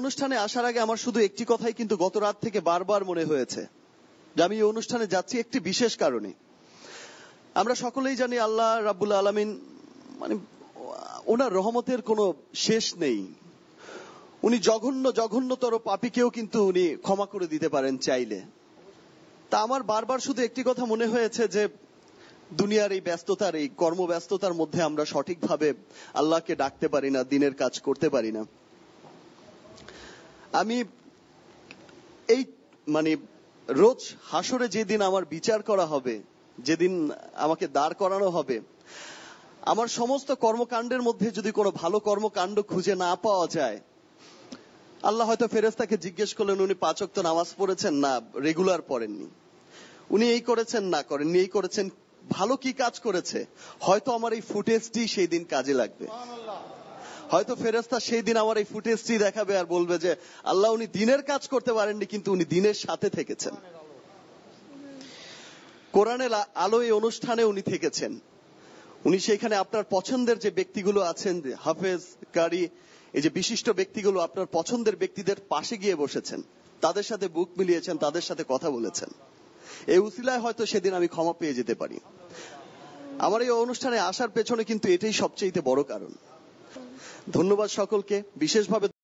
অনুষ্ঠানে আসার আগে আমার শুধু একটি কথাই কিন্তু গত রাত থেকে বারবার মনে হয়েছে যে আমি এই অনুষ্ঠানে যাচ্ছি একটি বিশেষ কারণে আমরা সকলেই জানি আল্লাহ রাবুল আলমিন মানে ওনার রহমতের কোনো শেষ নেই উনি জঘন্য জঘন্যতর পাপিকেও কিন্তু উনি ক্ষমা করে দিতে পারেন চাইলে তা আমার বারবার শুধু একটি কথা মনে হয়েছে যে দুনিয়ার এই ব্যস্ততার এই কর্মব্যস্ততার মধ্যে আমরা সঠিকভাবে আল্লাহকে ডাকতে পারি না দিনের কাজ করতে পারি না আমি এই মানে রোজ হাসরে যেদিন আমার বিচার করা হবে যেদিন আমাকে দাঁড় করানো হবে আমার সমস্ত কর্মকাণ্ডের মধ্যে যদি কোনো ভালো কর্মকাণ্ড খুঁজে না পাওয়া যায় আল্লাহ হয়তো ফেরেস্তাকে জিজ্ঞেস করলেন উনি পাচক তো নামাজ পড়েছেন না রেগুলার পড়েননি উনি এই করেছেন না করেননি এই করেছেন ভালো কি কাজ করেছে হয়তো আমার এই ফুটেজটি সেই দিন কাজে লাগবে হয়তো ফেরেস্তা সেই দিন আমার এই ফুটেজটি দেখাবে আর বলবে যে আল্লাহ উনি দিনের কাজ করতে পারেননি কিন্তু উনি দিনের সাথে থেকেছেন কোরআনের আলো এই অনুষ্ঠানে উনি থেকেছেন উনি সেখানে আপনার পছন্দের যে ব্যক্তিগুলো আছেন হাফেজ কারি এই যে বিশিষ্ট ব্যক্তিগুলো আপনার পছন্দের ব্যক্তিদের পাশে গিয়ে বসেছেন তাদের সাথে বুক মিলিয়েছেন তাদের সাথে কথা বলেছেন এই উসিলায় হয়তো সেদিন আমি ক্ষমা পেয়ে যেতে পারি আমার এই অনুষ্ঠানে আসার পেছনে কিন্তু এটাই সবচেয়ে বড় কারণ ধন্যবাদ সকলকে বিশেষভাবে